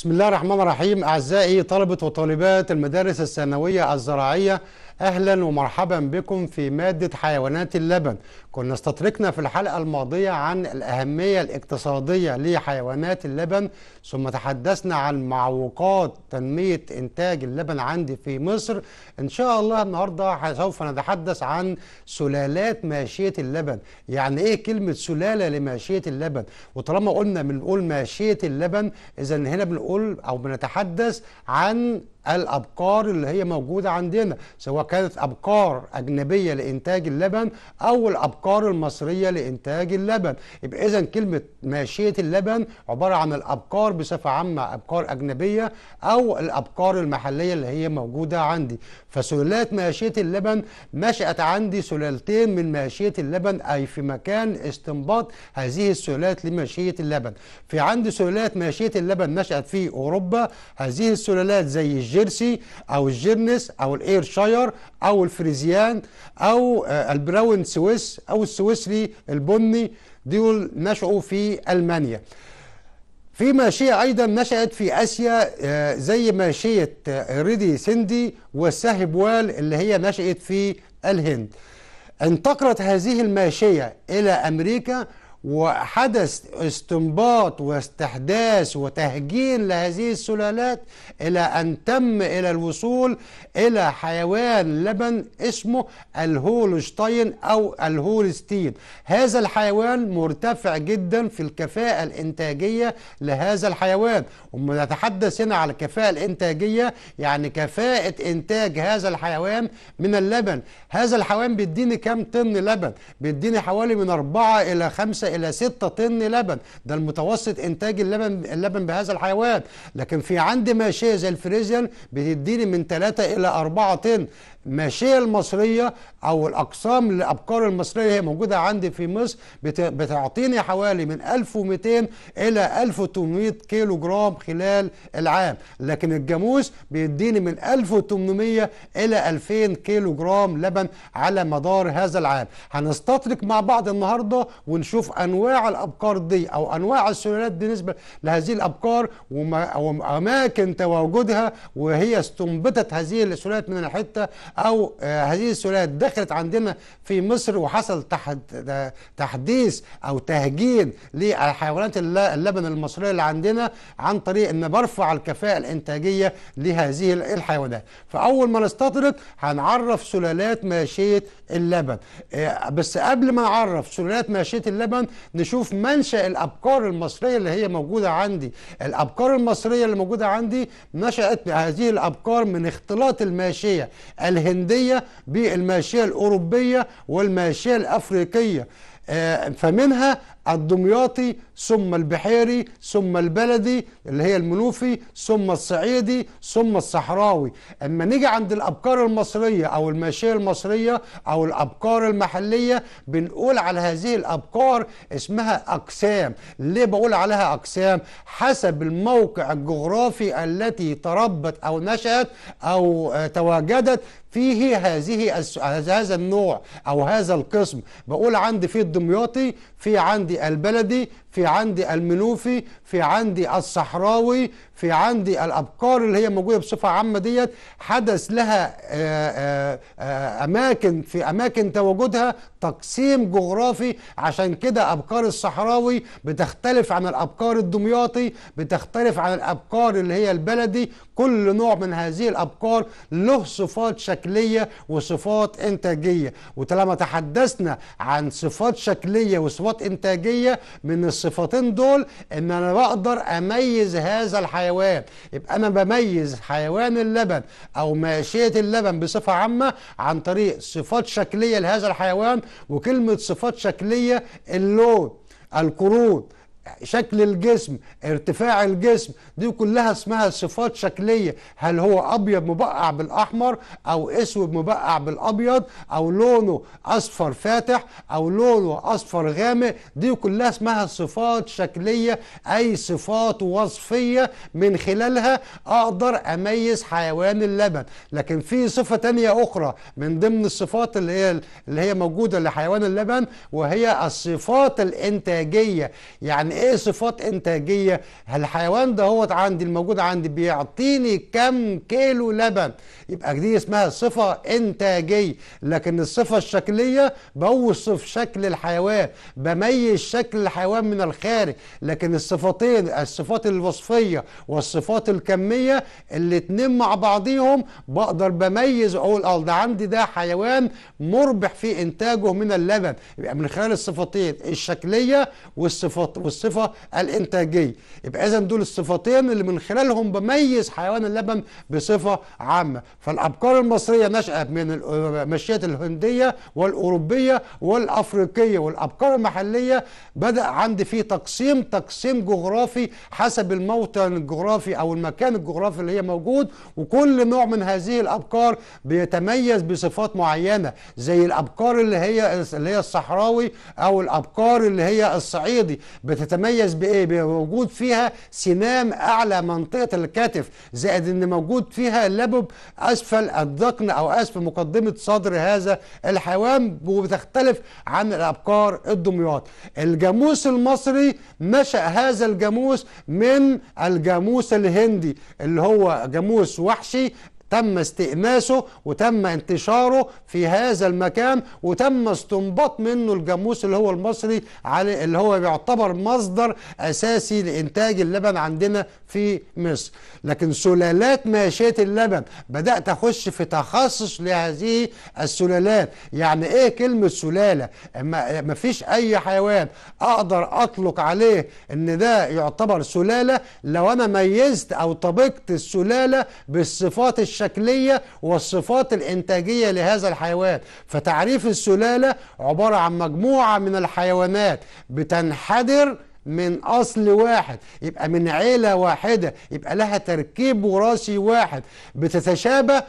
بسم الله الرحمن الرحيم أعزائي طلبة وطالبات المدارس الثانوية الزراعية أهلا ومرحبا بكم في مادة حيوانات اللبن كنا استطرقنا في الحلقة الماضية عن الأهمية الاقتصادية لحيوانات اللبن ثم تحدثنا عن معوقات تنمية إنتاج اللبن عندي في مصر إن شاء الله النهاردة سوف نتحدث عن سلالات ماشية اللبن يعني إيه كلمة سلالة لماشية اللبن وطالما قلنا بنقول ماشية اللبن إذا هنا بنقول بنقول او بنتحدث عن الابقار اللي هي موجوده عندنا سواء كانت ابقار اجنبيه لانتاج اللبن او الابقار المصريه لانتاج اللبن يبقى اذا كلمه ماشيه اللبن عباره عن الابقار بصفه عامه ابقار اجنبيه او الابقار المحليه اللي هي موجوده عندي فسلالات ماشيه اللبن نشات عندي سلالتين من ماشيه اللبن اي في مكان استنباط هذه السلالات لماشيه اللبن في عندي سلالات ماشيه اللبن نشات في اوروبا هذه السلالات زي الجيرسي او الجيرنس او الايرشاير او الفريزيان او آه، البراون سويس او السويسري البني دول نشأوا في المانيا في ماشية أيضا نشأت في آسيا آه، زي ماشية آه، ريدي سندي وال اللي هي نشأت في الهند انتقلت هذه الماشية إلى أمريكا وحدث استنباط واستحداث وتهجين لهذه السلالات الى ان تم الى الوصول الى حيوان لبن اسمه الهولشتاين او الهولستين هذا الحيوان مرتفع جدا في الكفاءة الانتاجية لهذا الحيوان ونتحدث هنا على الكفاءة الانتاجية يعني كفاءة انتاج هذا الحيوان من اللبن هذا الحيوان بيديني كم طن لبن بيديني حوالي من 4 الى 5 إلى 6 طن لبن ده المتوسط إنتاج اللبن اللبن بهذا الحيوان لكن في عندي ماشية زي الفريزيان بتديني من 3 إلى 4 طن الماشيه المصريه او الاقسام الابقار المصريه هي موجوده عندي في مصر بتعطيني حوالي من 1200 الى 1800 كيلو جرام خلال العام لكن الجاموس بيديني من 1800 الى 2000 كيلو جرام لبن على مدار هذا العام هنستطرق مع بعض النهارده ونشوف انواع الابقار دي او انواع السلالات دي نسبه لهذه الابقار واماكن تواجدها وهي استنبطت هذه السلالات من الحته أو آه، هذه السلالات دخلت عندنا في مصر وحصل تحديث أو تهجين للحيوانات اللبن المصرية اللي عندنا عن طريق أن برفع الكفاءة الإنتاجية لهذه الحيوانات فأول ما نستطرد هنعرف سلالات ماشية اللبن آه، بس قبل ما نعرف سلالات ماشية اللبن نشوف منشأ الأبقار المصرية اللي هي موجودة عندي الأبقار المصرية اللي موجودة عندي نشأت هذه الأبقار من اختلاط الماشية الهندية بالماشية الأوروبية والماشية الأفريقية آه، فمنها الدمياطي ثم البحيري ثم البلدي اللي هي المنوفي ثم الصعيدي ثم الصحراوي اما نيجي عند الابقار المصريه او الماشيه المصريه او الابقار المحليه بنقول على هذه الابقار اسمها اقسام ليه بقول عليها اقسام حسب الموقع الجغرافي التي تربت او نشات او آه، تواجدت فيه هذه هذا النوع او هذا القسم بقول عندي في الدمياطي في عندي البلدي في عندي المنوفي في عندي الصحراوي في عندي الابقار اللي هي موجوده بصفه عامه ديت حدث لها آه، آه، آه، اماكن في اماكن تواجدها تقسيم جغرافي عشان كده ابقار الصحراوي بتختلف عن الابقار الدمياطي بتختلف عن الابقار اللي هي البلدي كل نوع من هذه الابقار له صفات شكليه وصفات انتاجيه وطالما تحدثنا عن صفات شكليه وصفات انتاجيه من الصفتين دول ان انا بقدر اميز هذا الحيوان يبقى انا بميز حيوان اللبن او ماشيه اللبن بصفه عامه عن طريق صفات شكليه لهذا الحيوان وكلمه صفات شكليه اللون القرود شكل الجسم ارتفاع الجسم دي كلها اسمها صفات شكلية هل هو أبيض مبقع بالأحمر أو أسود مبقع بالأبيض أو لونه أصفر فاتح أو لونه أصفر غامق دي كلها اسمها صفات شكلية أي صفات وصفية من خلالها أقدر أميز حيوان اللبن لكن في صفة تانية أخرى من ضمن الصفات اللي هي اللي هي موجودة لحيوان اللبن وهي الصفات الإنتاجية يعني ايه صفات انتاجيه الحيوان ده هو عندي الموجود عندي بيعطيني كم كيلو لبن يبقى دي اسمها صفه انتاجيه لكن الصفه الشكليه بوصف شكل الحيوان بميز شكل الحيوان من الخارج لكن الصفتين الصفات الوصفيه والصفات الكميه الاتنين مع بعضيهم بقدر بميز اقول اه ده عندي ده حيوان مربح في انتاجه من اللبن يبقى من خلال الصفتين الشكليه والصفات والصفات الصفه الانتاجيه يبقى اذا دول الصفتين اللي من خلالهم بميز حيوان اللبن بصفه عامه فالابقار المصريه نشات من المشيات الهنديه والاوروبيه والافريقيه والابقار المحليه بدا عندي فيه تقسيم تقسيم جغرافي حسب الموطن الجغرافي او المكان الجغرافي اللي هي موجود وكل نوع من هذه الابقار بيتميز بصفات معينه زي الابقار اللي هي اللي هي الصحراوي او الابقار اللي هي الصعيدي بتت تتميز بايه بوجود فيها سنام اعلى منطقه الكتف زائد ان موجود فيها لبب اسفل الذقن او اسفل مقدمه صدر هذا الحيوان وبتختلف عن الابقار الدمياط الجاموس المصري نشا هذا الجاموس من الجاموس الهندي اللي هو جاموس وحشي تم استئناسه وتم انتشاره في هذا المكان وتم استنباط منه الجاموس اللي هو المصري على اللي هو بيعتبر مصدر اساسي لانتاج اللبن عندنا في مصر لكن سلالات ماشيه اللبن بدات اخش في تخصص لهذه السلالات يعني ايه كلمه سلاله ما فيش اي حيوان اقدر اطلق عليه ان ده يعتبر سلاله لو انا ميزت او طبقت السلاله بالصفات الش الشكلية والصفات الإنتاجية لهذا الحيوان فتعريف السلالة عبارة عن مجموعة من الحيوانات بتنحدر من أصل واحد يبقى من عيلة واحدة يبقى لها تركيب وراثي واحد بتتشابه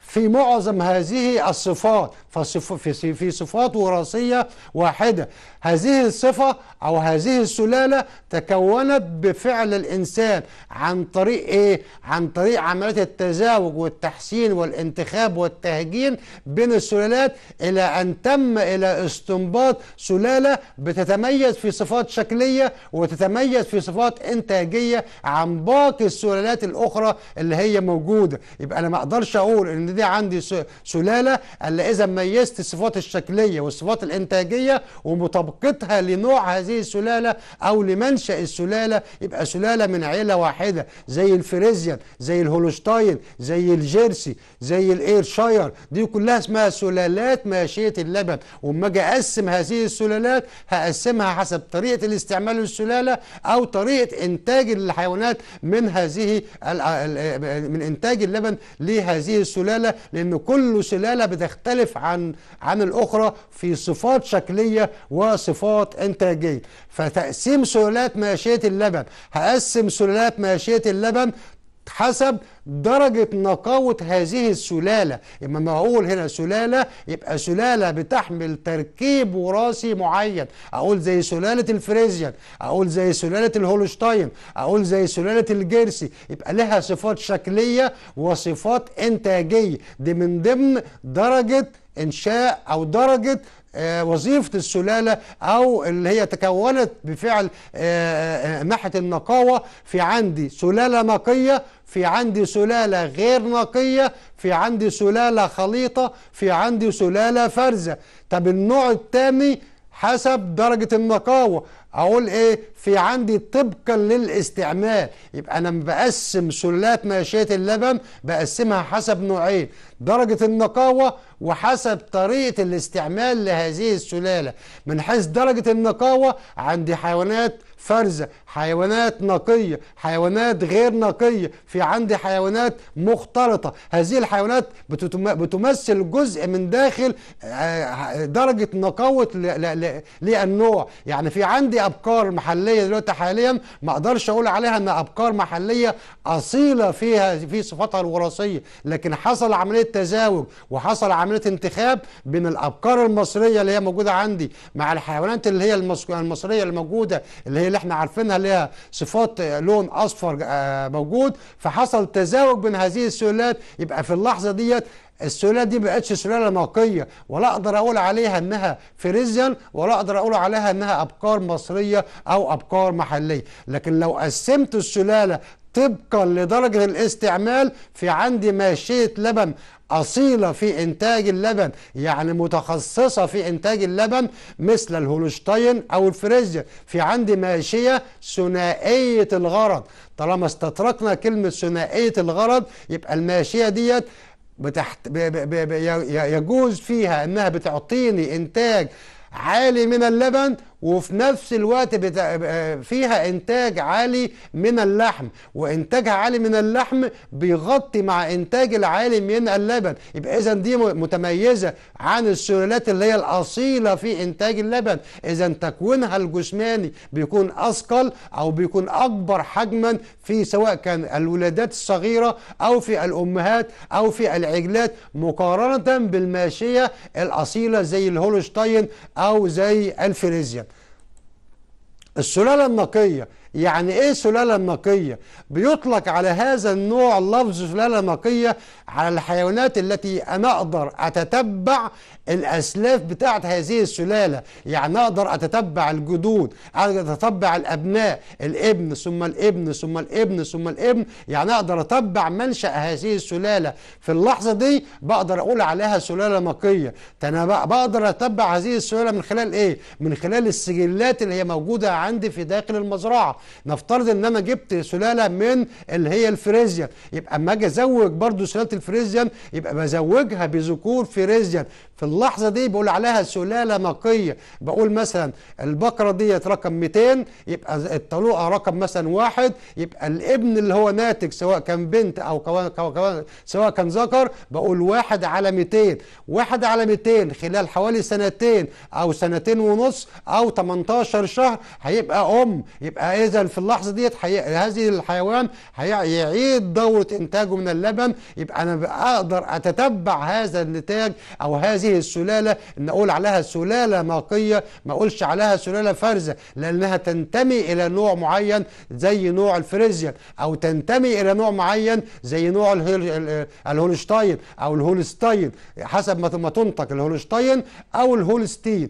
في معظم هذه الصفات في صفات وراثية واحدة هذه الصفة أو هذه السلالة تكونت بفعل الإنسان عن طريق إيه؟ عن طريق عملية التزاوج والتحسين والانتخاب والتهجين بين السلالات إلى أن تم إلى استنباط سلالة بتتميز في صفات شكلية وتتميز في صفات إنتاجية عن باقي السلالات الأخرى اللي هي موجودة يبقى أنا ما أقدرش أقول إن دي عندي سلالة إلا إذا ما ميزت الصفات الشكليه والصفات الانتاجيه ومطابقتها لنوع هذه السلاله او لمنشا السلاله يبقى سلاله من عيله واحده زي الفريزيان زي الهولشتاين زي الجيرسي زي الايرشاير دي كلها اسمها سلالات ماشيه اللبن واما اجي اقسم هذه السلالات هقسمها حسب طريقه الاستعمال للسلاله او طريقه انتاج الحيوانات من هذه آه، آه، من انتاج اللبن لهذه السلاله لان كل سلاله بتختلف عن عن الاخرى في صفات شكليه وصفات انتاجيه فتقسيم سلالات ماشيه اللبن هقسم سلالات ماشيه اللبن حسب درجة نقاوة هذه السلالة إما ما أقول هنا سلالة يبقى سلالة بتحمل تركيب وراثي معين أقول زي سلالة الفريزيان أقول زي سلالة الهولشتاين أقول زي سلالة الجيرسي يبقى لها صفات شكلية وصفات إنتاجية دي من ضمن درجة انشاء او درجه آه، وظيفة السلالة أو اللي هي تكونت بفعل آه، آه، ناحية النقاوة في عندي سلالة نقية في عندي سلالة غير نقية في عندي سلالة خليطة في عندي سلالة فرزة طب النوع الثاني حسب درجة النقاوة اقول ايه في عندي طبقا للاستعمال يبقى انا بقسم سلات ماشيه اللبن بقسمها حسب نوعين درجه النقاوه وحسب طريقه الاستعمال لهذه السلاله من حيث درجه النقاوه عندي حيوانات فرزة حيوانات نقية حيوانات غير نقية في عندي حيوانات مختلطة هذه الحيوانات بتمثل جزء من داخل آه، درجة نقاوة للنوع يعني في عندي أبقار محلية دلوقتي حاليا ما أقدرش أقول عليها أن أبقار محلية أصيلة فيها في صفاتها الوراثية لكن حصل عملية تزاوج وحصل عملية انتخاب بين الأبقار المصرية اللي هي موجودة عندي مع الحيوانات اللي هي المصرية الموجودة اللي هي اللي احنا عارفينها ليها صفات لون اصفر آه، موجود فحصل تزاوج بين هذه السلالات يبقى في اللحظه ديت السلاله دي بقتش سلاله نقيه ولا اقدر اقول عليها انها فريزيان ولا اقدر اقول عليها انها ابقار مصريه او ابقار محليه لكن لو قسمت السلاله طبقا لدرجة الاستعمال في عندي ماشية لبن أصيلة في إنتاج اللبن يعني متخصصة في إنتاج اللبن مثل الهولشتاين أو الفريزيا في عندي ماشية ثنائية الغرض طالما استطرقنا كلمة ثنائية الغرض يبقى الماشية ديت بتحت ب... ب... ب... يجوز فيها انها بتعطيني انتاج عالي من اللبن وفي نفس الوقت بتا... فيها انتاج عالي من اللحم وانتاجها عالي من اللحم بيغطي مع انتاج العالي من اللبن يبقى اذا دي متميزه عن السلالات اللي هي الاصيله في انتاج اللبن اذا تكوينها الجسماني بيكون اثقل او بيكون اكبر حجما في سواء كان الولادات الصغيره او في الامهات او في العجلات مقارنه بالماشيه الاصيله زي الهولشتاين او زي الفريزيان السلالة النقية يعني ايه سلالة نقية بيطلق على هذا النوع لفظ سلالة نقية على الحيوانات التي انا اقدر اتتبع الاسلاف بتاعة هذه السلالة يعني اقدر اتتبع الجدود اقدر اتتبع الابناء الابن ثم الابن ثم الابن ثم الابن يعني اقدر اتبع منشأ هذه السلالة في اللحظة دي بقدر اقول عليها سلالة مكية انا بقدر اتبع هذه السلالة من خلال ايه من خلال السجلات اللي هي موجودة عندي في داخل المزرعة نفترض ان انا جبت سلاله من اللي هي الفريزيان يبقى اما اجي ازوج برضو سلاله الفريزيان يبقى بزوجها بذكور فريزيان في اللحظه دي بقول عليها سلاله نقيه بقول مثلا البقره ديت رقم 200 يبقى الطلوقه رقم مثلا واحد يبقى الابن اللي هو ناتج سواء كان بنت او كوان كوان سواء كان ذكر بقول واحد على 200 واحد على 200 خلال حوالي سنتين او سنتين ونص او 18 شهر هيبقى ام يبقى اذا اذا في اللحظه ديت حي... هذه الحيوان هيعيد دوره انتاجه من اللبن يبقى انا اقدر اتتبع هذا النتاج او هذه السلاله ان اقول عليها سلاله ماقيه ما اقولش عليها سلاله فارزه لانها تنتمي الى نوع معين زي نوع الفريزيا او تنتمي الى نوع معين زي نوع الهولشتاين او الهولستاين حسب ما تنطق الهولشتاين او الهولستين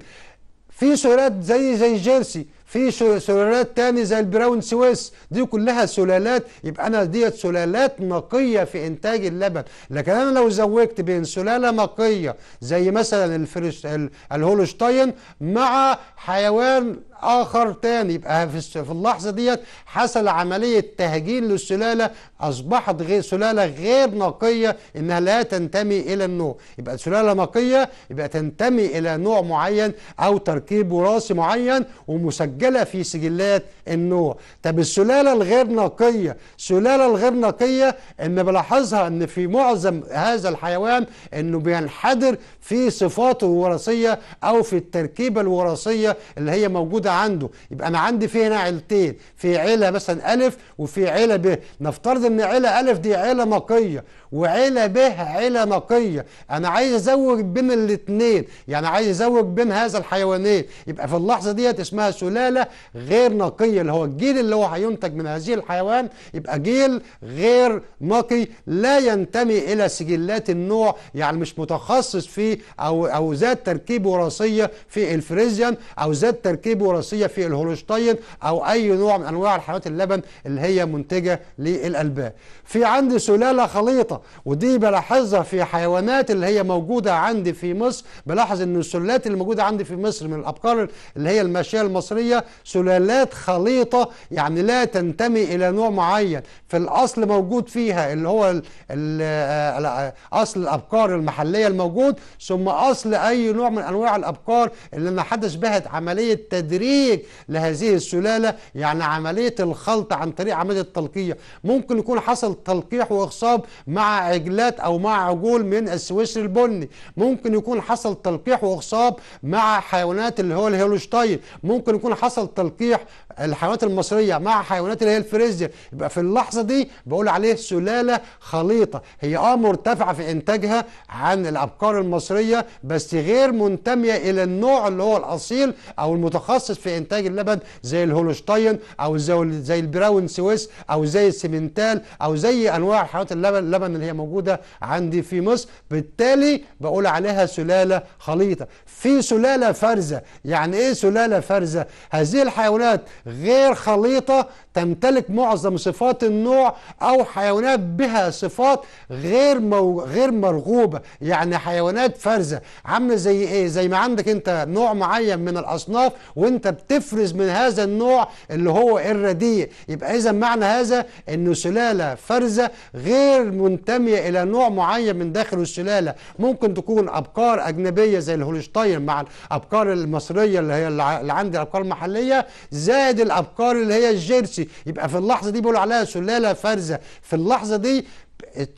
في سلالات زي زي الجيرسي في سلالات تاني زي البراون سويس دي كلها سلالات يبقى انا ديت سلالات نقيه في انتاج اللبن لكن انا لو زوجت بين سلاله نقيه زي مثلا الفريش الهولشتاين مع حيوان اخر تاني يبقى في اللحظه ديت حصل عمليه تهجين للسلاله اصبحت غير سلاله غير نقيه انها لا تنتمي الى النوع يبقى سلاله نقيه يبقى تنتمي الى نوع معين او تركيب وراثي معين ومسجل مسجلة في سجلات النوع طب السلالة الغير نقية السلالة الغير نقية ان بلاحظها ان في معظم هذا الحيوان انه بينحدر في صفاته الوراثية او في التركيبة الوراثية اللي هي موجودة عنده يبقى انا عندي في هنا عيلتين في عيلة مثلا الف وفي عيلة ب نفترض ان عيلة الف دي عيلة نقية وعيله بها عيله نقيه انا عايز ازوج بين الاثنين يعني عايز ازوج بين هذا الحيوانين يبقى في اللحظه ديت اسمها سلاله غير نقيه اللي هو الجيل اللي هو هينتج من هذه الحيوان يبقى جيل غير نقي لا ينتمي الى سجلات النوع يعني مش متخصص في او او ذات تركيب وراثيه في الفريزيان او ذات تركيب وراثيه في الهولشتاين او اي نوع من انواع الحيوانات اللبن اللي هي منتجه للالبان في عندي سلاله خليطه ودي بلاحظها في حيوانات اللي هي موجودة عندي في مصر بلاحظ ان السلالات اللي موجودة عندي في مصر من الابقار اللي هي الماشية المصرية سلالات خليطة يعني لا تنتمي الى نوع معين في الاصل موجود فيها اللي هو الـ الـ آه، اصل الابقار المحلية الموجود ثم اصل اي نوع من انواع الابقار اللي ما حدث بها عملية تدريج لهذه السلالة يعني عملية الخلط عن طريق عملية التلقيح ممكن يكون حصل تلقيح واخصاب مع مع عجلات او مع عجول من السويسري البني ممكن يكون حصل تلقيح واغصاب مع حيوانات اللي هو الهيلوشتاين ممكن يكون حصل تلقيح الحيوانات المصريه مع حيوانات اللي هي الفريزيا يبقى في اللحظه دي بقول عليه سلاله خليطه هي اه مرتفعه في انتاجها عن الابقار المصريه بس غير منتميه الى النوع اللي هو الاصيل او المتخصص في انتاج اللبن زي الهولشتاين او زي البراون سويس او زي السمنتال او زي انواع حيوانات اللبن اللبن اللي هي موجودة عندي في مصر بالتالي بقول عليها سلالة خليطة في سلالة فرزة يعني ايه سلالة فرزة هذه الحيوانات غير خليطة تمتلك معظم صفات النوع او حيوانات بها صفات غير مو... غير مرغوبه يعني حيوانات فرزه عامله زي ايه زي ما عندك انت نوع معين من الاصناف وانت بتفرز من هذا النوع اللي هو الرديء يبقى اذا معنى هذا انه سلاله فرزه غير منتميه الى نوع معين من داخل السلاله ممكن تكون ابقار اجنبيه زي الهولشتاين مع الابقار المصريه اللي هي اللي عندي الابقار المحليه زائد الابقار اللي هي الجيرسي يبقى في اللحظه دي بيقولوا عليها سلاله فارزه في اللحظه دي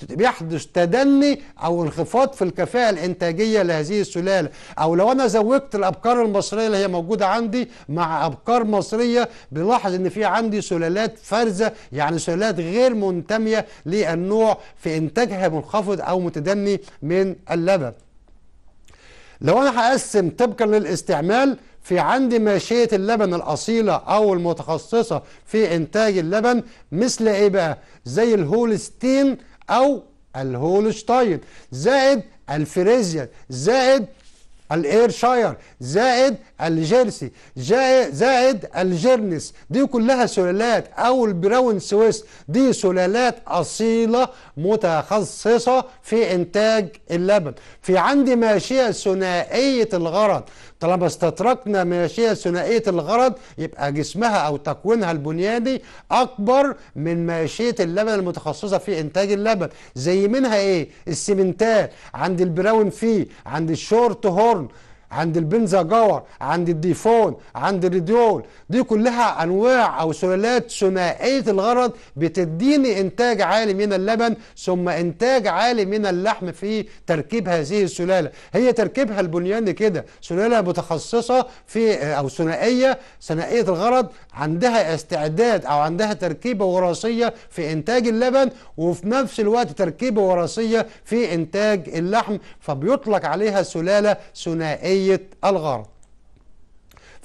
بيحدث تدني او انخفاض في الكفاءه الانتاجيه لهذه السلاله او لو انا زوجت الابكار المصريه اللي هي موجوده عندي مع ابكار مصريه بنلاحظ ان في عندي سلالات فارزه يعني سلالات غير منتميه للنوع في انتاجها منخفض او متدني من اللبن لو انا هقسم طبقا للاستعمال في عند ماشية اللبن الأصيلة أو المتخصصة في إنتاج اللبن مثل إيه بقى؟ زي الهولستين أو الهولشتاين زائد الفريزيان زائد الايرشاير زائد الجيرسي زائد الجيرنس دي كلها سلالات او البراون سويس دي سلالات اصيله متخصصه في انتاج اللبن في عندي ماشيه ثنائيه الغرض طالما استتركنا ماشية ثنائية الغرض يبقى جسمها أو تكوينها البنيادي أكبر من ماشية اللبن المتخصصة في إنتاج اللبن زي منها إيه السمنتال عند البراون في عند الشورت هورن عند البنزا جاور عند الديفون عند الريديول دي كلها انواع او سلالات ثنائيه الغرض بتديني انتاج عالي من اللبن ثم انتاج عالي من اللحم في تركيب هذه السلاله هي تركيبها البنياني كده سلاله متخصصه في او ثنائيه ثنائيه الغرض عندها استعداد او عندها تركيبه وراثيه في انتاج اللبن وفي نفس الوقت تركيبه وراثيه في انتاج اللحم فبيطلق عليها سلاله ثنائيه عملية الغرض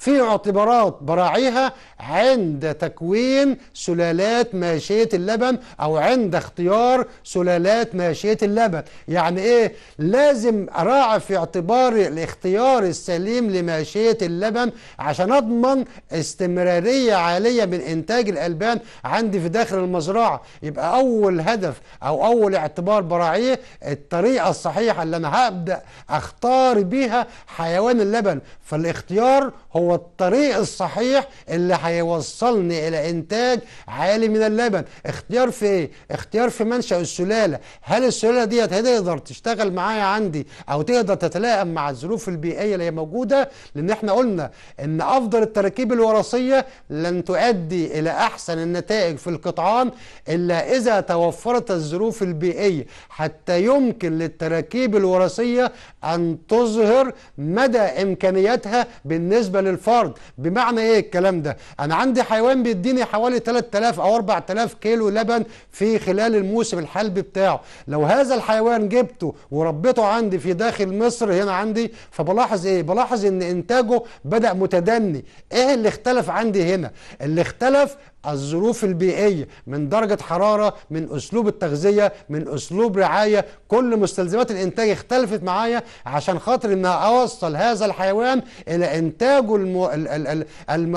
في اعتبارات براعيها عند تكوين سلالات ماشية اللبن أو عند اختيار سلالات ماشية اللبن يعني إيه لازم أراعي في اعتبار الاختيار السليم لماشية اللبن عشان أضمن استمرارية عالية من إنتاج الألبان عندي في داخل المزرعة يبقى أول هدف أو أول اعتبار براعيه الطريقة الصحيحة اللي أنا هبدأ أختار بيها حيوان اللبن فالاختيار هو الطريق الصحيح اللي هيوصلني الى انتاج عالي من اللبن اختيار في ايه اختيار في منشا السلاله هل السلاله ديت هتقدر تشتغل معايا عندي او تقدر تتلائم مع الظروف البيئيه اللي هي موجوده لان احنا قلنا ان افضل التراكيب الوراثيه لن تؤدي الى احسن النتائج في القطعان الا اذا توفرت الظروف البيئيه حتى يمكن للتراكيب الوراثيه ان تظهر مدى امكانياتها بالنسبه للفرد بمعنى ايه الكلام ده انا عندي حيوان بيديني حوالي 3000 او 4000 كيلو لبن في خلال الموسم الحلبي بتاعه لو هذا الحيوان جبته وربيته عندي في داخل مصر هنا عندي فبلاحظ ايه بلاحظ ان انتاجه بدا متدني ايه اللي اختلف عندي هنا اللي اختلف الظروف البيئية من درجة حرارة من أسلوب التغذية من أسلوب رعاية كل مستلزمات الإنتاج اختلفت معايا عشان خاطر إن أوصل هذا الحيوان إلى إنتاجه الم... الم...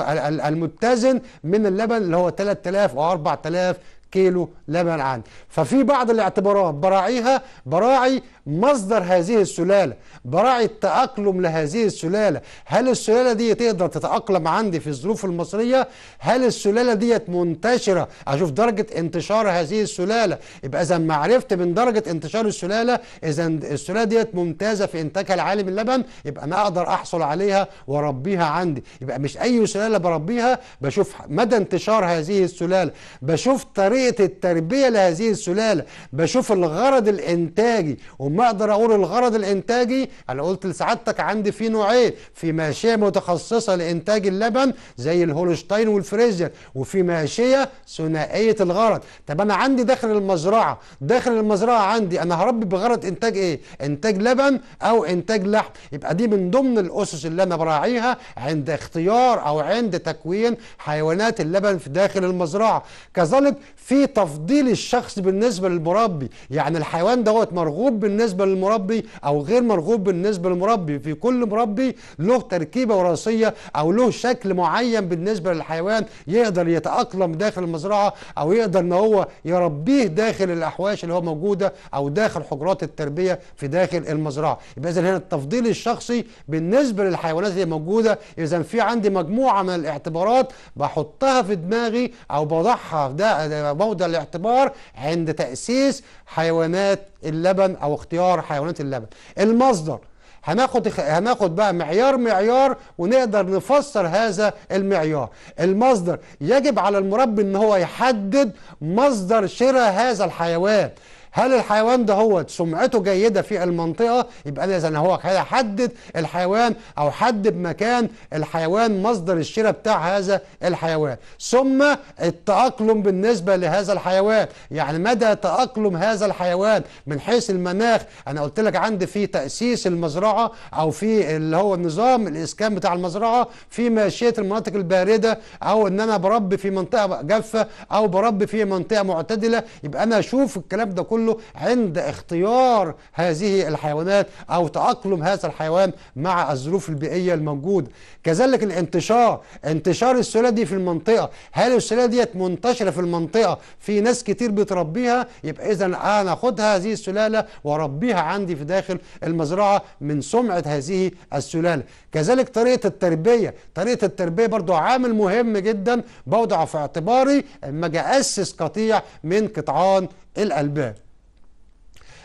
الم... المتزن من اللبن اللي هو 3000 أو 4000 كيلو لبن عندي ففي بعض الاعتبارات براعيها براعي مصدر هذه السلالة براعي التأقلم لهذه السلالة هل السلالة دي تقدر تتأقلم عندي في الظروف المصرية هل السلالة ديت منتشرة أشوف درجة انتشار هذه السلالة يبقى إذا ما عرفت من درجة انتشار السلالة إذا السلالة ديت ممتازة في إنتاجها العالي من اللبن يبقى أنا أقدر أحصل عليها وأربيها عندي يبقى مش أي سلالة بربيها بشوف مدى انتشار هذه السلالة بشوف طريقة طريقه التربيه لهذه السلاله بشوف الغرض الانتاجي وما اقدر اقول الغرض الانتاجي انا قلت لسعادتك عندي في نوعين في ماشيه متخصصه لانتاج اللبن زي الهولشتاين والفريزر وفي ماشيه ثنائيه الغرض طب انا عندي داخل المزرعه داخل المزرعه عندي انا هربي بغرض انتاج ايه انتاج لبن او انتاج لحم يبقى دي من ضمن الاسس اللي انا براعيها عند اختيار او عند تكوين حيوانات اللبن في داخل المزرعه كذلك في تفضيل الشخص بالنسبه للمربي يعني الحيوان دوت مرغوب بالنسبه للمربي او غير مرغوب بالنسبه للمربي في كل مربي له تركيبه وراثيه او له شكل معين بالنسبه للحيوان يقدر يتاقلم داخل المزرعه او يقدر ان هو يربيه داخل الاحواش اللي هو موجوده او داخل حجرات التربيه في داخل المزرعه يبقى اذا هنا التفضيل الشخصي بالنسبه للحيوانات اللي موجوده اذا في عندي مجموعه من الاعتبارات بحطها في دماغي او بضعها ده موضع الاعتبار عند تأسيس حيوانات اللبن أو اختيار حيوانات اللبن المصدر هناخد هناخد بقى معيار معيار ونقدر نفسر هذا المعيار المصدر يجب على المربي ان هو يحدد مصدر شراء هذا الحيوان هل الحيوان ده هو سمعته جيده في المنطقه يبقى انا اذا هو هيحدد الحيوان او حدد مكان الحيوان مصدر الشراء بتاع هذا الحيوان ثم التاقلم بالنسبه لهذا الحيوان يعني مدى تاقلم هذا الحيوان من حيث المناخ انا قلت لك عندي في تاسيس المزرعه او في اللي هو النظام الاسكان بتاع المزرعه في ماشيه المناطق البارده او ان انا بربي في منطقه جافه او بربي في منطقه معتدله يبقى انا اشوف الكلام ده كله كله عند اختيار هذه الحيوانات أو تأقلم هذا الحيوان مع الظروف البيئية الموجودة كذلك الانتشار انتشار السلالة دي في المنطقة هل السلالة ديت منتشرة في المنطقة في ناس كتير بتربيها يبقى إذا أنا أخد هذه السلالة وأربيها عندي في داخل المزرعة من سمعة هذه السلالة كذلك طريقة التربية طريقة التربية برضو عامل مهم جدا بوضعه في اعتباري اما اجي اسس قطيع من قطعان الالباب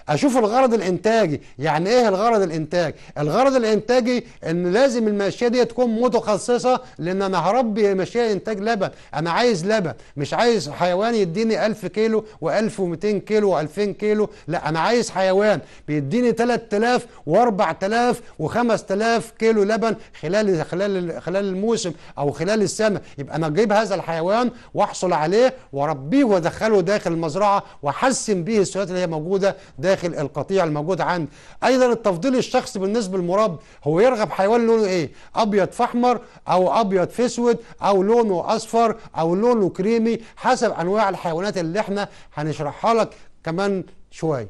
اشوف الغرض الانتاجي يعني ايه الغرض الانتاجي الغرض الانتاجي ان لازم الماشيه دي تكون متخصصه لان انا هربي ماشيه انتاج لبن انا عايز لبن مش عايز حيوان يديني 1000 كيلو و1200 كيلو و2000 كيلو لا انا عايز حيوان بيديني 3000 و4000 و5000 كيلو لبن خلال خلال خلال الموسم او خلال السنه يبقى انا اجيب هذا الحيوان واحصل عليه واربيه وادخله داخل المزرعه واحسن بيه السويات اللي هي موجوده داخل داخل القطيع الموجود عند أيضا التفضيل الشخصي بالنسبة للمربي هو يرغب حيوان لونه إيه أبيض في أحمر أو أبيض في أسود أو لونه أصفر أو لونه كريمي حسب أنواع الحيوانات اللي احنا هنشرحها لك كمان شوية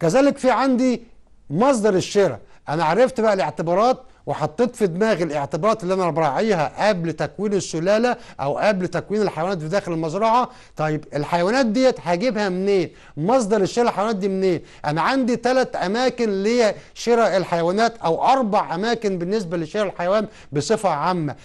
كذلك في عندي مصدر الشراء أنا عرفت بقى الاعتبارات وحطيت في دماغي الاعتبارات اللي انا براعيها قبل تكوين السلاله او قبل تكوين الحيوانات في داخل المزرعه طيب الحيوانات ديت هجيبها منين مصدر شراء الحيوانات دي منين انا عندي ثلاث اماكن لشراء الحيوانات او اربع اماكن بالنسبه لشراء الحيوان بصفه عامه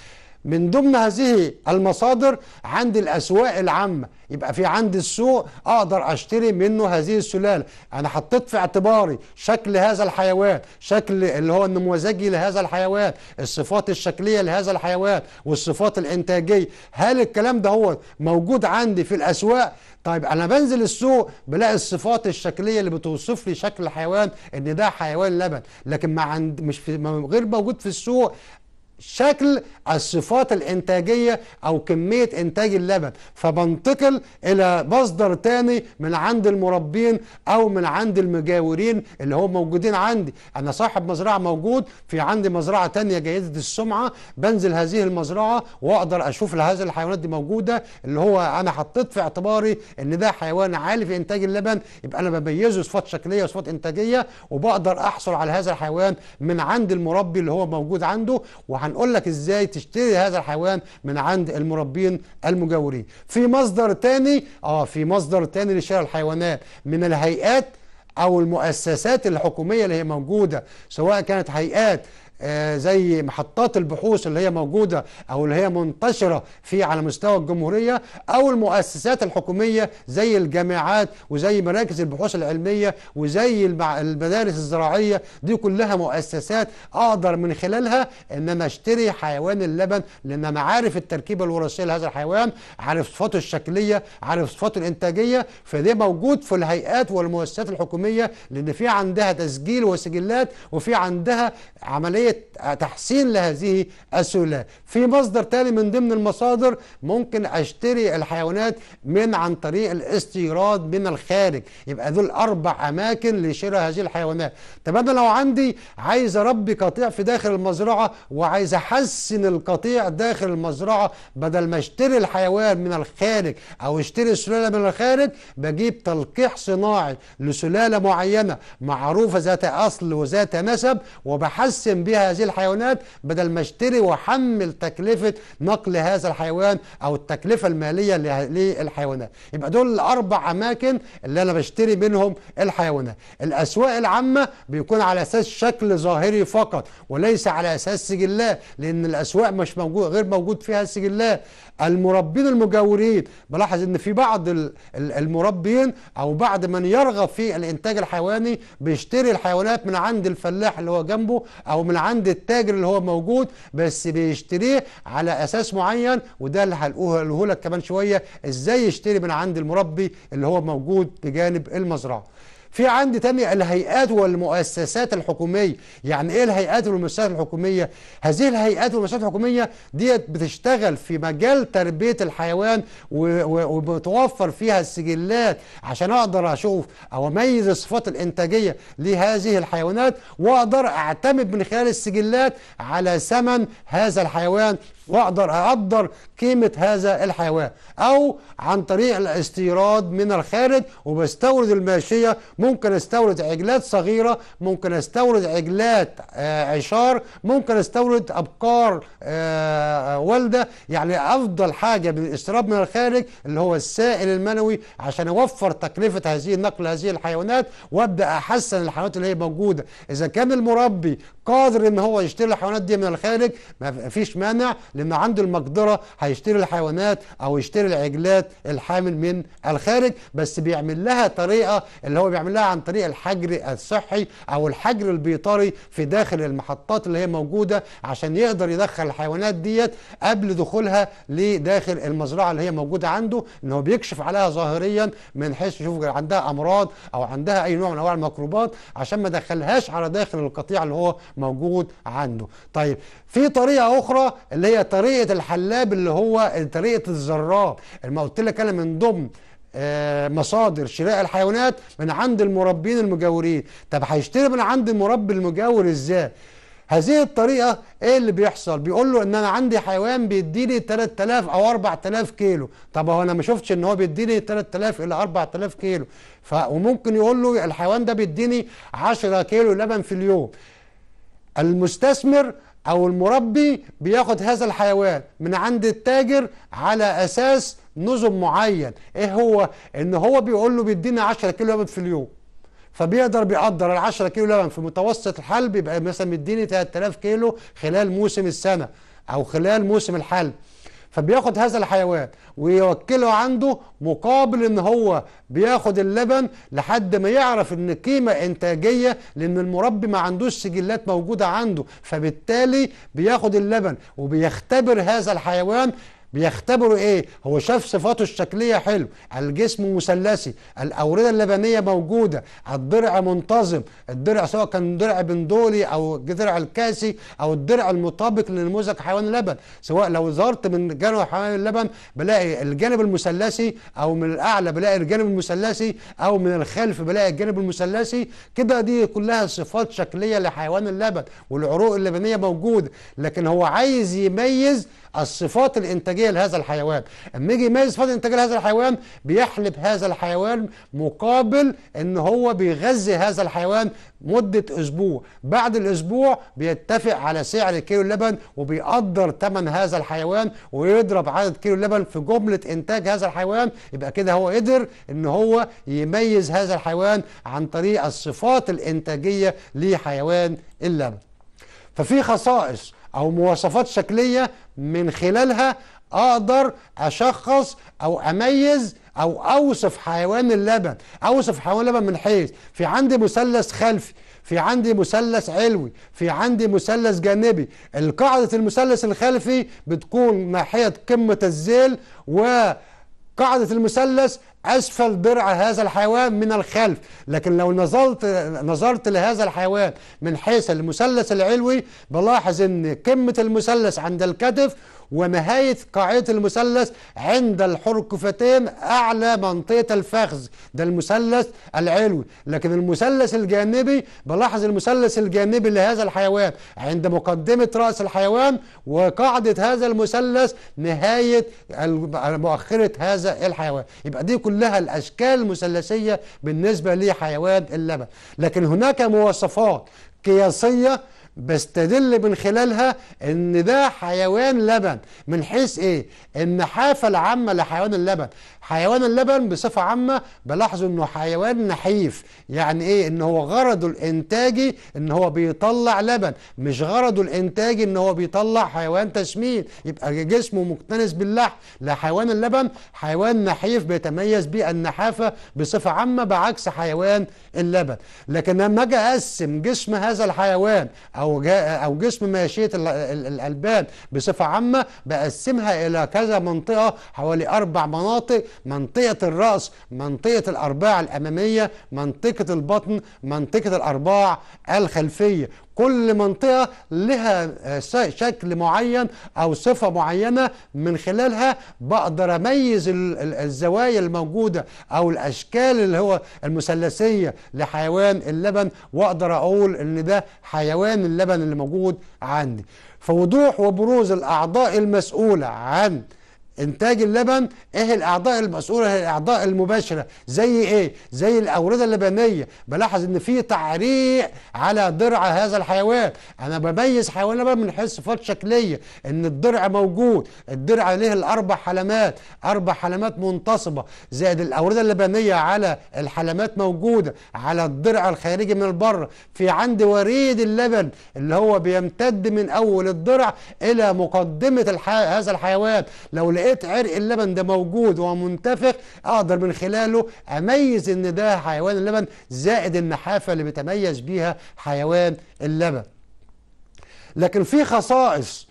من ضمن هذه المصادر عندي الاسواق العامه يبقى في عندي السوق اقدر اشتري منه هذه السلاله انا حطيت في اعتباري شكل هذا الحيوان شكل اللي هو النموذجي لهذا الحيوان الصفات الشكليه لهذا الحيوان والصفات الانتاجيه هل الكلام ده هو موجود عندي في الاسواق طيب انا بنزل السوق بلاقي الصفات الشكليه اللي بتوصف لي شكل الحيوان ان ده حيوان لبن لكن ما عند مش في غير موجود في السوق شكل الصفات الانتاجيه او كميه انتاج اللبن فبنتقل الى مصدر تاني من عند المربين او من عند المجاورين اللي هم موجودين عندي انا صاحب مزرعه موجود في عندي مزرعه تانية جيده السمعه بنزل هذه المزرعه واقدر اشوف لهذه الحيوانات دي موجوده اللي هو انا حطيت في اعتباري ان ده حيوان عالي في انتاج اللبن يبقى انا بميزه صفات شكليه وصفات انتاجيه وبقدر احصل على هذا الحيوان من عند المربي اللي هو موجود عنده وهنقول لك ازاي تشتري هذا الحيوان من عند المربين المجاورين في مصدر تاني اه في مصدر تاني لشراء الحيوانات من الهيئات او المؤسسات الحكوميه اللي هي موجوده سواء كانت هيئات آه، زي محطات البحوث اللي هي موجودة أو اللي هي منتشرة في على مستوى الجمهورية أو المؤسسات الحكومية زي الجامعات وزي مراكز البحوث العلمية وزي المدارس الزراعية دي كلها مؤسسات أقدر من خلالها إن أنا أشتري حيوان اللبن لأن أنا عارف التركيبة الوراثية لهذا الحيوان عارف صفاته الشكلية عارف صفاته الإنتاجية فده موجود في الهيئات والمؤسسات الحكومية لأن في عندها تسجيل وسجلات وفي عندها عملية عملية تحسين لهذه السلالة في مصدر ثاني من ضمن المصادر ممكن أشتري الحيوانات من عن طريق الاستيراد من الخارج يبقى دول أربع أماكن لشراء هذه الحيوانات طب أنا لو عندي عايز أربي قطيع في داخل المزرعة وعايز أحسن القطيع داخل المزرعة بدل ما أشتري الحيوان من الخارج أو أشتري سلالة من الخارج بجيب تلقيح صناعي لسلالة معينة معروفة ذات أصل وذات نسب وبحسن بيها فيها هذه الحيوانات بدل ما اشتري واحمل تكلفه نقل هذا الحيوان او التكلفه الماليه للحيوانات يبقى دول الاربع اماكن اللي انا بشتري منهم الحيوانات الاسواق العامه بيكون على اساس شكل ظاهري فقط وليس على اساس سجلات لان الاسواق مش موجود غير موجود فيها السجلات المربين المجاورين بلاحظ ان في بعض المربين او بعض من يرغب في الانتاج الحيواني بيشتري الحيوانات من عند الفلاح اللي هو جنبه او من عند التاجر اللي هو موجود بس بيشتريه على اساس معين وده اللي هقوله لك كمان شويه ازاي يشتري من عند المربي اللي هو موجود بجانب المزرعه في عندي تاني الهيئات والمؤسسات الحكومية يعني إيه الهيئات والمؤسسات الحكومية هذه الهيئات والمؤسسات الحكومية ديت بتشتغل في مجال تربية الحيوان وبتوفر فيها السجلات عشان أقدر أشوف أو أميز الصفات الإنتاجية لهذه الحيوانات وأقدر أعتمد من خلال السجلات على ثمن هذا الحيوان واقدر اقدر قيمه هذا الحيوان او عن طريق الاستيراد من الخارج وبستورد الماشيه ممكن استورد عجلات صغيره ممكن استورد عجلات آه، عشار ممكن استورد ابقار آه، آه، والده يعني افضل حاجه بالاستيراد من الخارج اللي هو السائل المنوي عشان اوفر تكلفه هذه نقل هذه الحيوانات وابدا احسن الحيوانات اللي هي موجوده اذا كان المربي قادر ان هو يشتري الحيوانات دي من الخارج ما فيش مانع لأن عنده المقدرة هيشتري الحيوانات أو يشتري العجلات الحامل من الخارج بس بيعمل لها طريقة اللي هو بيعمل لها عن طريق الحجر الصحي أو الحجر البيطري في داخل المحطات اللي هي موجودة عشان يقدر يدخل الحيوانات ديت قبل دخولها لداخل المزرعة اللي هي موجودة عنده إن هو بيكشف عليها ظاهريا من حيث يشوف عندها أمراض أو عندها أي نوع من أنواع الميكروبات عشان ما دخلهاش على داخل القطيع اللي هو موجود عنده طيب في طريقة أخرى اللي هي طريقه الحلاب اللي هو طريقه الزراب ما قلت لك انا من ضمن آه، مصادر شراء الحيوانات من عند المربين المجاورين طب هيشتري من عند المربي المجاور ازاي هذه الطريقة ايه اللي بيحصل بيقول له ان انا عندي حيوان بيديني 3000 او 4000 كيلو طب هو انا ما شفتش ان هو بيديني 3000 الى 4000 كيلو ف... وممكن يقول له الحيوان ده بيديني 10 كيلو لبن في اليوم المستثمر او المربي بياخد هذا الحيوان من عند التاجر على اساس نظم معين ايه هو ان هو بيقول له بيدينا 10 كيلو لبن في اليوم فبيقدر بيقدر ال 10 كيلو لبن في متوسط الحلب يبقى مثلا مديني 3000 كيلو خلال موسم السنه او خلال موسم الحلب فبياخد هذا الحيوان ويوكله عنده مقابل ان هو بياخد اللبن لحد ما يعرف ان قيمه انتاجيه لان المربي ما عندوش سجلات موجوده عنده فبالتالي بياخد اللبن وبيختبر هذا الحيوان بيختبروا ايه هو شاف صفاته الشكليه حلو الجسم مثلثي الاورده اللبنيه موجوده الدرع منتظم الدرع سواء كان درع بندولي او درع الكاسي او الدرع المطابق لنموذج حيوان اللبن سواء لو زرت من جانب حيوان اللبن بلاقي الجانب المثلثي او من الاعلى بلاقي الجانب المثلثي او من الخلف بلاقي الجانب المثلثي كده دي كلها صفات شكليه لحيوان اللبن والعروق اللبنيه موجوده لكن هو عايز يميز الصفات الانتاجيه لهذا الحيوان اما يجي يميز الصفات الانتاجيه لهذا الحيوان بيحلب هذا الحيوان مقابل ان هو بيغذي هذا الحيوان مده اسبوع بعد الاسبوع بيتفق على سعر كيلو اللبن وبيقدر ثمن هذا الحيوان ويضرب عدد كيلو اللبن في جمله انتاج هذا الحيوان يبقى كده هو قدر ان هو يميز هذا الحيوان عن طريق الصفات الانتاجيه لحيوان اللبن ففي خصائص او مواصفات شكليه من خلالها اقدر اشخص او اميز او اوصف حيوان اللبن اوصف حيوان اللبن من حيث في عندي مثلث خلفي في عندي مثلث علوي في عندي مثلث جانبي القاعدة المثلث الخلفي بتكون ناحية قمة الذيل وقاعدة المثلث أسفل درع هذا الحيوان من الخلف لكن لو نظرت, نظرت لهذا الحيوان من حيث المثلث العلوي بلاحظ أن قمة المثلث عند الكتف ومهاية قاعدة المثلث عند الحركفتين أعلى منطقة الفخذ ده المثلث العلوي لكن المثلث الجانبي بلاحظ المثلث الجانبي لهذا الحيوان عند مقدمة رأس الحيوان وقاعدة هذا المثلث نهاية مؤخرة هذا الحيوان يبقى دي كلها الأشكال المثلثية بالنسبة لحيوان اللبن لكن هناك مواصفات قياسية بستدل من خلالها ان ده حيوان لبن من حيث ايه ان حافه العامه لحيوان اللبن حيوان اللبن بصفة عامة بلاحظ انه حيوان نحيف يعني ايه ان هو غرضه الانتاجي ان هو بيطلع لبن مش غرضه الانتاجي ان هو بيطلع حيوان تسمين يبقى جسمه مكتنس باللحم لا حيوان اللبن حيوان نحيف بيتميز بالنحافة بصفة عامة بعكس حيوان اللبن لكن لما اجي اقسم جسم هذا الحيوان او او جسم ماشية الالبان بصفة عامة بقسمها الى كذا منطقة حوالي اربع مناطق منطقة الرأس منطقة الأرباع الأمامية منطقة البطن منطقة الأرباع الخلفية كل منطقة لها آه، شكل معين أو صفة معينة من خلالها بقدر أميز الزوايا الموجودة أو الأشكال اللي هو المثلثية لحيوان اللبن وأقدر أقول إن ده حيوان اللبن اللي موجود عندي فوضوح وبروز الأعضاء المسؤولة عن انتاج اللبن ايه الاعضاء المسؤوله هي إيه الاعضاء المباشره زي ايه زي الاورده اللبنيه بلاحظ ان في تعريق على درع هذا الحيوان انا بميز حيوان لبن من حيث صفات شكليه ان الضرع موجود الضرع ليه الاربع حلمات اربع حلمات منتصبه زائد الاورده اللبنيه على الحلمات موجوده على الضرع الخارجي من البر في عندي وريد اللبن اللي هو بيمتد من اول الضرع الى مقدمه الح... هذا الحيوان لو لقيت عرق اللبن ده موجود ومنتفخ اقدر من خلاله اميز ان ده حيوان اللبن زائد النحافه اللي بتميز بيها حيوان اللبن لكن في خصائص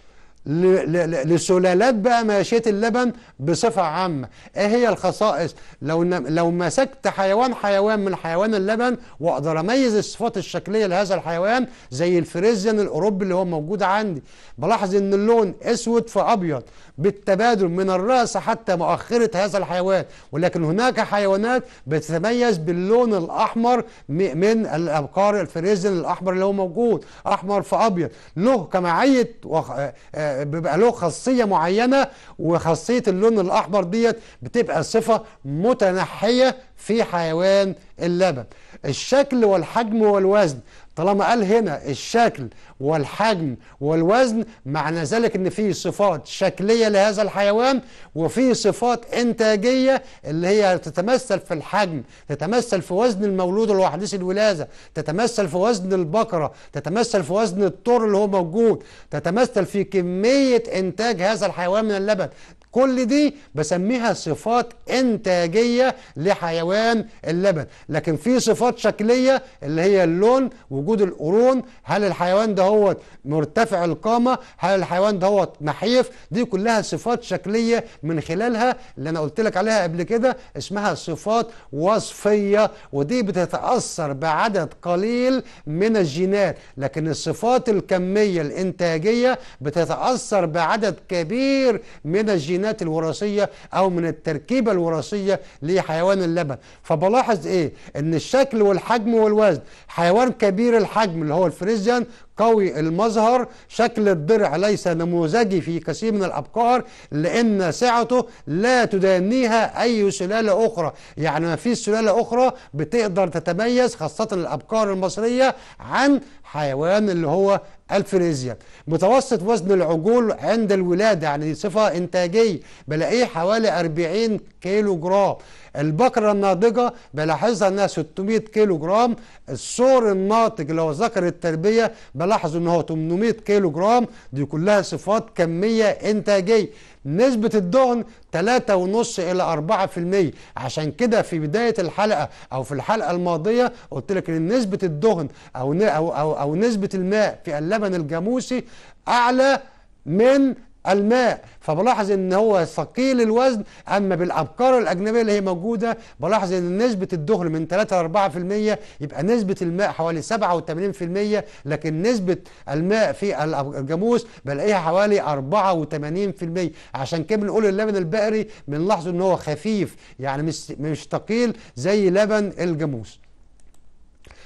لسلالات بقى ماشية اللبن بصفة عامة ايه هي الخصائص لو لو مسكت حيوان حيوان من حيوان اللبن واقدر اميز الصفات الشكلية لهذا الحيوان زي الفريزيان الاوروبي اللي هو موجود عندي بلاحظ ان اللون اسود في ابيض بالتبادل من الرأس حتى مؤخرة هذا الحيوان ولكن هناك حيوانات بتتميز باللون الاحمر من الابقار الفريزيان الاحمر اللي هو موجود احمر في ابيض له كمعية آه، آه، بيبقى له خاصيه معينه وخاصيه اللون الاحمر ديت بتبقى صفه متنحيه في حيوان اللبن الشكل والحجم والوزن طالما قال هنا الشكل والحجم والوزن معنى ذلك ان في صفات شكليه لهذا الحيوان وفي صفات انتاجيه اللي هي تتمثل في الحجم تتمثل في وزن المولود اللي هو حديث الولاده تتمثل في وزن البقره تتمثل في وزن الطور اللي هو موجود تتمثل في كميه انتاج هذا الحيوان من اللبن كل دي بسميها صفات إنتاجية لحيوان اللبن لكن في صفات شكلية اللي هي اللون وجود القرون هل الحيوان دهوت مرتفع القامة هل الحيوان دهوت نحيف دي كلها صفات شكلية من خلالها اللي أنا قلت لك عليها قبل كده اسمها صفات وصفية ودي بتتأثر بعدد قليل من الجينات لكن الصفات الكمية الإنتاجية بتتأثر بعدد كبير من الجينات الجينات الوراثيه او من التركيبه الوراثيه لحيوان اللبن فبلاحظ ايه ان الشكل والحجم والوزن حيوان كبير الحجم اللي هو الفريزيان قوي المظهر شكل الضرع ليس نموذجي في كثير من الأبقار لأن سعته لا تدانيها أي سلالة أخرى يعني ما في سلالة أخرى بتقدر تتميز خاصة الأبقار المصرية عن حيوان اللي هو الفريزيا متوسط وزن العجول عند الولادة يعني صفة إنتاجية بلاقيه حوالي 40 كيلو جرام البقرة الناضجة بلاحظها انها 600 كيلو جرام السور الناطج لو ذكر التربية بلاحظ ان هو 800 كيلو جرام دي كلها صفات كمية انتاجية نسبة الدهن 3.5 إلى 4% عشان كده في بداية الحلقة أو في الحلقة الماضية قلت لك إن نسبة الدهن أو أو أو, أو نسبة الماء في اللبن الجاموسي أعلى من الماء فبلاحظ ان هو ثقيل الوزن اما بالابقار الاجنبية اللي هي موجودة بلاحظ ان نسبة الدهن من 3 ل 4% يبقى نسبة الماء حوالي 87% لكن نسبة الماء في الجاموس بلاقيها حوالي 84% عشان كده بنقول اللبن البقري بنلاحظه ان هو خفيف يعني مش مش ثقيل زي لبن الجاموس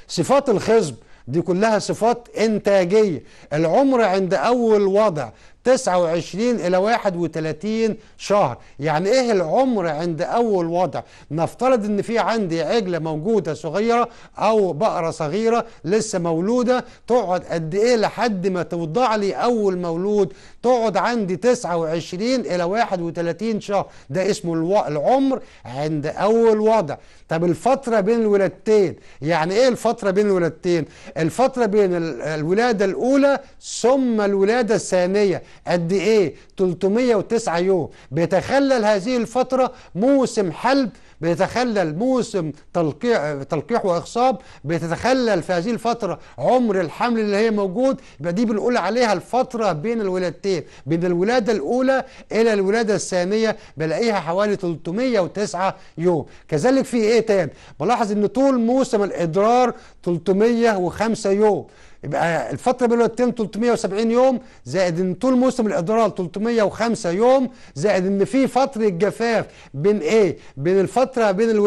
صفات الخصب دي كلها صفات إنتاجية العمر عند أول وضع 29 إلى 31 شهر يعني إيه العمر عند أول وضع نفترض إن في عندي عجلة موجودة صغيرة أو بقرة صغيرة لسه مولودة تقعد قد إيه لحد ما توضع لي أول مولود تقعد عندي 29 إلى 31 شهر ده اسمه العمر عند أول وضع طب الفترة بين الولادتين يعني إيه الفترة بين الولادتين الفترة بين الولادة الأولى ثم الولادة الثانية قد ايه 309 يوم بيتخلل هذه الفتره موسم حلب بيتخلل موسم تلقيح تلقيح واخصاب بيتخلل في هذه الفتره عمر الحمل اللي هي موجود يبقى دي بنقول عليها الفتره بين الولادتين بين الولاده الاولى الى الولاده الثانيه بلاقيها حوالي 309 يوم كذلك في ايه تاني بلاحظ ان طول موسم الادرار 305 يوم يبقى الفتره بين الولادتين 370 يوم زائد ان طول موسم الاضرار 305 يوم زائد ان في فتره جفاف بين ايه بين الفتره بين الو...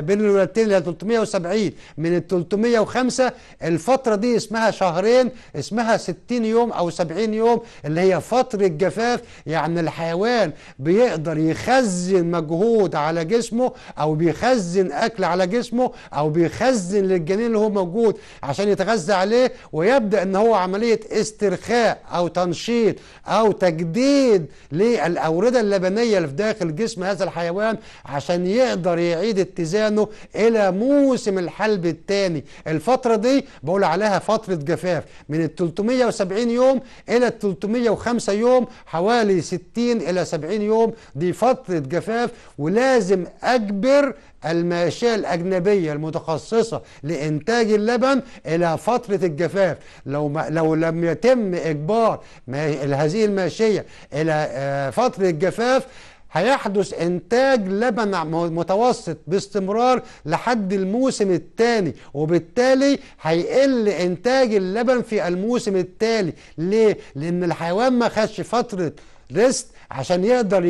بين الولادتين اللي هي 370 من ال 305 الفتره دي اسمها شهرين اسمها 60 يوم او 70 يوم اللي هي فتره جفاف يعني الحيوان بيقدر يخزن مجهود على جسمه او بيخزن اكل على جسمه او بيخزن للجنين اللي هو موجود عشان يتغذى عليه ويبدا ان هو عمليه استرخاء او تنشيط او تجديد للاورده اللبنيه اللي في داخل جسم هذا الحيوان عشان يقدر يعيد اتزانه الى موسم الحلب الثاني الفتره دي بقول عليها فتره جفاف من ال 370 يوم الى ال 305 يوم حوالي 60 الى 70 يوم دي فتره جفاف ولازم اجبر الماشية الأجنبية المتخصصة لإنتاج اللبن إلى فترة الجفاف لو, ما لو لم يتم إجبار هذه الماشية إلى آه، فترة الجفاف هيحدث إنتاج لبن متوسط باستمرار لحد الموسم الثاني وبالتالي هيقل إنتاج اللبن في الموسم التالي ليه؟ لأن الحيوان ما خدش فترة ريست عشان يقدر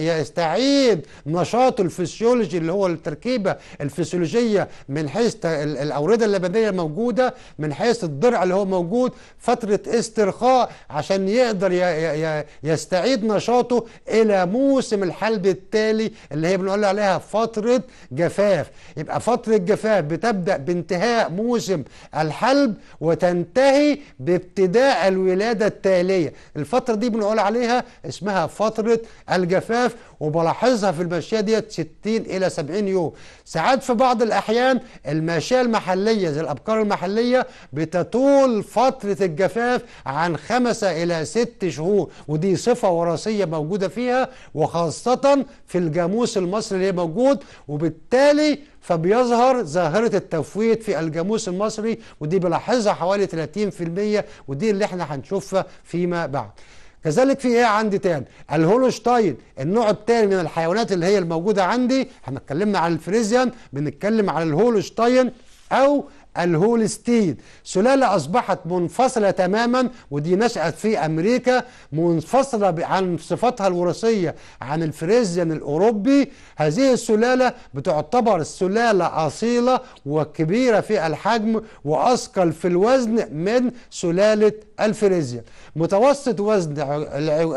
يستعيد نشاطه الفسيولوجي اللي هو التركيبه الفسيولوجيه من حيث الاورده اللبنيه موجوده من حيث الضرع اللي هو موجود فتره استرخاء عشان يقدر يستعيد نشاطه الى موسم الحلب التالي اللي هي بنقول عليها فتره جفاف يبقى فتره جفاف بتبدا بانتهاء موسم الحلب وتنتهي بابتداء الولاده التاليه الفتره دي بنقول عليها اسمها فترة الجفاف وبلاحظها في الماشية ديت 60 إلى 70 يوم ساعات في بعض الأحيان الماشية المحلية زي الأبقار المحلية بتطول فترة الجفاف عن خمسة إلى ست شهور ودي صفة وراثية موجودة فيها وخاصة في الجاموس المصري اللي موجود وبالتالي فبيظهر ظاهرة التفويت في الجاموس المصري ودي بلاحظها حوالي 30% ودي اللي احنا هنشوفها فيما بعد كذلك في ايه عندي تاني الهولشتاين النوع التاني من الحيوانات اللي هي الموجوده عندي احنا اتكلمنا عن الفريزيان بنتكلم عن الهولشتاين او الهول الهولستين سلالة أصبحت منفصلة تماما ودي نشأت في أمريكا منفصلة عن صفاتها الوراثية عن الفريزيان الأوروبي هذه السلالة بتعتبر سلالة أصيلة وكبيرة في الحجم وأثقل في الوزن من سلالة الفريزيان متوسط وزن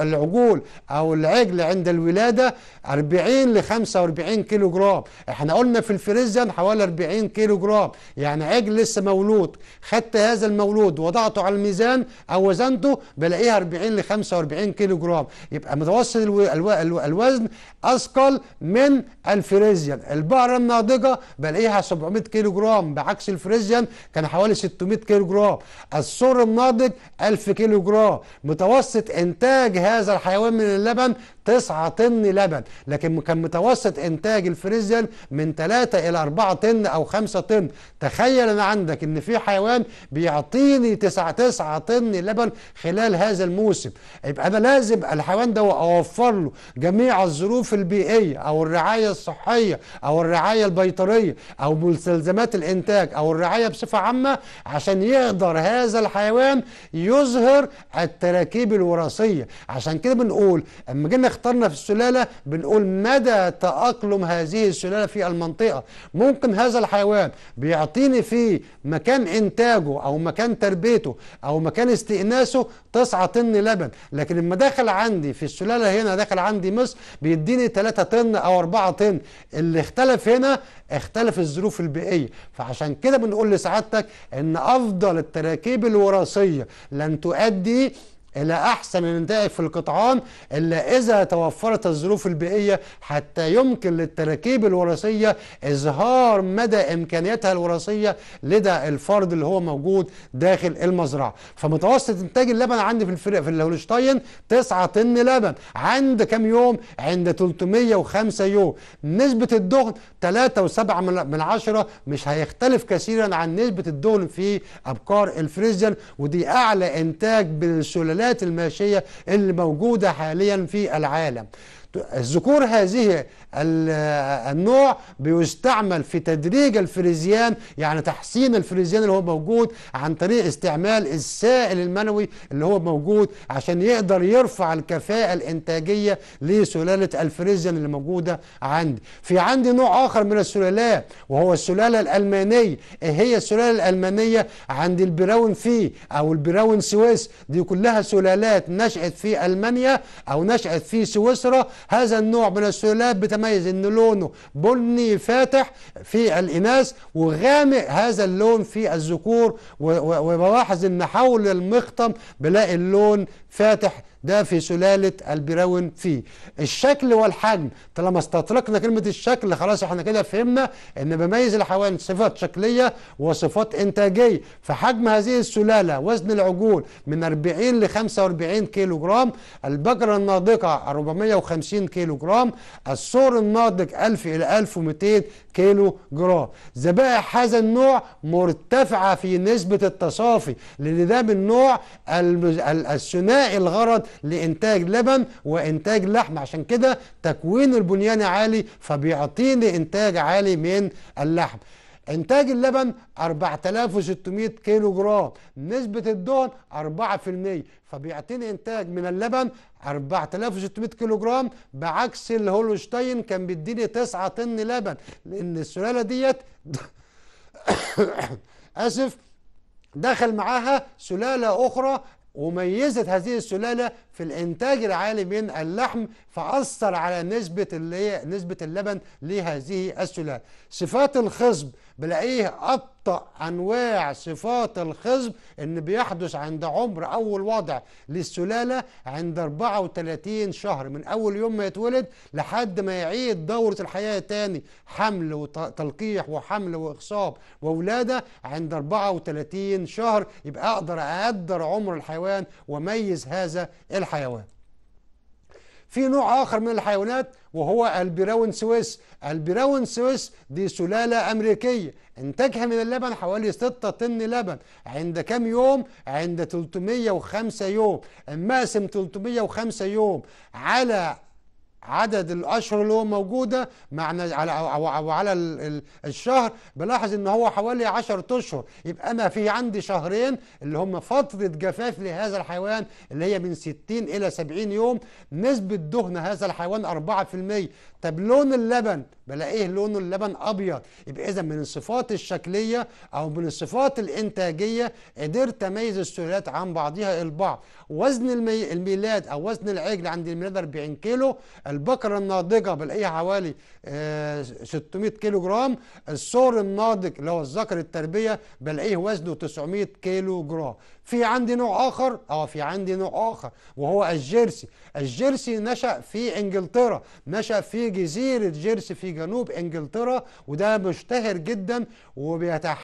العجول أو العجل عند الولادة 40 ل 45 كيلو جرام احنا قلنا في الفريزيان حوالي 40 كيلو جرام يعني عجل راجل لسه مولود خدت هذا المولود وضعته على الميزان او وزنته بلاقيها 40 ل 45 كيلو جرام يبقى متوسط الوزن اثقل من الفريزيان البقره الناضجه بلاقيها 700 كيلو جرام بعكس الفريزيان كان حوالي 600 كيلو جرام الصور الناضج 1000 كيلو جرام متوسط انتاج هذا الحيوان من اللبن 9 طن لبن لكن كان متوسط انتاج الفريزيان من 3 الى 4 طن او 5 طن تخيل انا عندك ان في حيوان بيعطيني 9 9 طن لبن خلال هذا الموسم يبقى انا لازم الحيوان ده اوفر له جميع الظروف البيئيه او الرعايه الصحيه او الرعايه البيطريه او مستلزمات الانتاج او الرعايه بصفه عامه عشان يقدر هذا الحيوان يظهر التراكيب الوراثيه عشان كده بنقول اما جينا اخترنا في السلالة بنقول مدى تأقلم هذه السلالة في المنطقة ممكن هذا الحيوان بيعطيني في مكان إنتاجه أو مكان تربيته أو مكان استئناسه تسعة طن لبن لكن لما دخل عندي في السلالة هنا دخل عندي مصر بيديني 3 طن أو 4 طن اللي اختلف هنا اختلف الظروف البيئية فعشان كده بنقول لسعادتك ان افضل التراكيب الوراثية لن تؤدي إلى أحسن النتائج في القطعان إلا إذا توفرت الظروف البيئية حتى يمكن للتراكيب الوراثية إظهار مدى إمكانياتها الوراثية لدى الفرد اللي هو موجود داخل المزرعة فمتوسط إنتاج اللبن عندي في الفرق في الهولشتاين 9 طن لبن عند كام يوم؟ عند 305 يوم نسبة الدهن 3.7 من عشرة مش هيختلف كثيرا عن نسبة الدهن في أبقار الفريزيان ودي أعلى إنتاج بالسلالات الضلالات الماشية اللي موجودة حاليا في العالم الذكور هذه النوع بيستعمل في تدريج الفريزيان يعني تحسين الفريزيان اللي هو موجود عن طريق استعمال السائل المنوي اللي هو موجود عشان يقدر يرفع الكفاءة الإنتاجية لسلالة الفريزيان اللي موجودة عندي في عندي نوع آخر من السلالات وهو السلالة الألمانية إيه هي السلالة الألمانية عند البراون في أو البراون سويس دي كلها سلالات نشأت في ألمانيا أو نشأت في سويسرا هذا النوع من السلالات بتميز ان لونه بني فاتح في الاناث وغامق هذا اللون في الذكور وبلاحظ ان حول المقطم بلاقي اللون فاتح ده في سلالة البراون فيه الشكل والحجم طالما استطرقنا كلمة الشكل خلاص احنا كده فهمنا ان بميز الحيوان صفات شكلية وصفات انتاجية فحجم هذه السلالة وزن العجول من 40 ل 45 كيلو جرام البقرة الناضقة 450 كيلو جرام الصور الناضج 1000 إلى 1200 كيلو جرام ذبائح هذا النوع مرتفعة في نسبة التصافي لان ده من نوع الثنائي انتهاء الغرض لإنتاج لبن وإنتاج لحم عشان كده تكوين البنيان عالي فبيعطيني إنتاج عالي من اللحم إنتاج اللبن 4600 كيلو جرام نسبة الدهن 4% فبيعطيني إنتاج من اللبن 4600 كيلو جرام بعكس الهولوشتاين كان بيديني 9 طن لبن لأن السلالة ديت آسف دخل معاها سلالة أخرى وميزة هذه السلالة في الإنتاج العالي من اللحم فأثر على نسبة نسبة اللبن لهذه السلالة صفات الخصب بلاقيه أبطأ أنواع صفات الخصب إن بيحدث عند عمر أول وضع للسلالة عند 34 شهر من أول يوم ما يتولد لحد ما يعيد دورة الحياة تاني حمل وتلقيح وحمل وإخصاب وولادة عند 34 شهر يبقى أقدر أقدر عمر الحيوان وميز هذا الحيوان في نوع آخر من الحيوانات وهو البراون سويس البراون سويس دي سلالة أمريكية إنتاجها من اللبن حوالي 6 طن لبن عند كام يوم؟ عند 305 يوم أما 305 يوم على عدد الاشهر اللي هو موجوده معنا على على الشهر بلاحظ ان هو حوالي 10 اشهر يبقى انا في عندي شهرين اللي هم فتره جفاف لهذا الحيوان اللي هي من 60 الى 70 يوم نسبه دهن هذا الحيوان 4% طب لون اللبن بلاقيه لون اللبن ابيض يبقى اذا من الصفات الشكليه او من الصفات الانتاجيه قدرت اميز السلالات عن بعضها البعض وزن المي... الميلاد او وزن العجل عند الميلاد 40 كيلو البقره الناضجه بلاقيها حوالي 600 آه، كيلو جرام الثور الناضج اللي هو الذكر التربيه بلاقيه وزنه 900 كيلو جرام في عندي نوع اخر اه في عندي نوع اخر وهو الجيرسي الجيرسي نشا في انجلترا نشا في جزيره جيرسي في جنوب انجلترا وده مشتهر جدا وبيتح